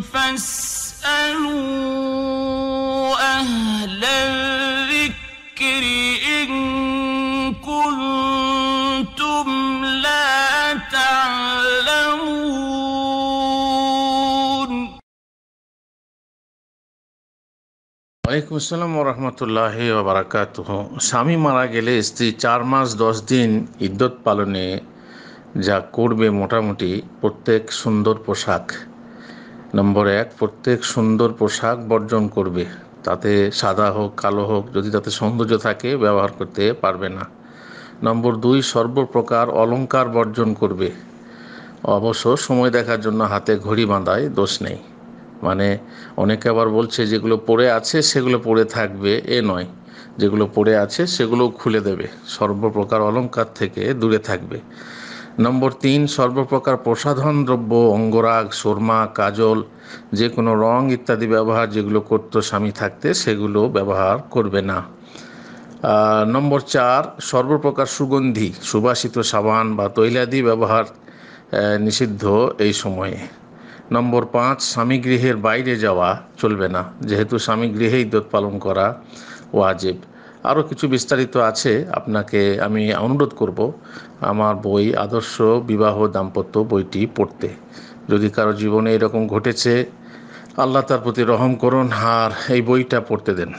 ওয়ালাইকুম আসসালাম রহমতুল্লাহ বারাকাত স্বামী মারা গেলে স্ত্রী চার মাস দশ দিন ইদ্যত পালনে যা করবে মোটামুটি প্রত্যেক সুন্দর পোশাক নম্বর এক প্রত্যেক সুন্দর পোশাক বর্জন করবে তাতে সাদা হোক কালো হোক যদি তাতে সৌন্দর্য থাকে ব্যবহার করতে পারবে না নম্বর দুই সর্বপ্রকার অলঙ্কার বর্জন করবে অবশ্য সময় দেখার জন্য হাতে ঘড়ি বাঁধায় দোষ নেই মানে অনেকে আবার বলছে যেগুলো পড়ে আছে সেগুলো পড়ে থাকবে এ নয় যেগুলো পড়ে আছে সেগুলো খুলে দেবে সর্বপ্রকার অলঙ্কার থেকে দূরে থাকবে নম্বর তিন সর্বপ্রকার প্রসাধন দ্রব্য অঙ্গরাগ সোরমা কাজল যে কোনো রং ইত্যাদি ব্যবহার যেগুলো করত স্বামী থাকতে সেগুলো ব্যবহার করবে না নম্বর চার সর্বপ্রকার সুগন্ধি সুবাসিত সাবান বা তৈলাদি ব্যবহার নিষিদ্ধ এই সময়ে নম্বর পাঁচ স্বামী গৃহের বাইরে যাওয়া চলবে না যেহেতু স্বামী গৃহেই দোধ পালন করা ওয়াজিব আরও কিছু বিস্তারিত আছে আপনাকে আমি অনুরোধ করব আমার বই আদর্শ বিবাহ দাম্পত্য বইটি পড়তে যদি কারো জীবনে এরকম ঘটেছে আল্লাহ তার প্রতি রহম করুন আর এই বইটা পড়তে দেন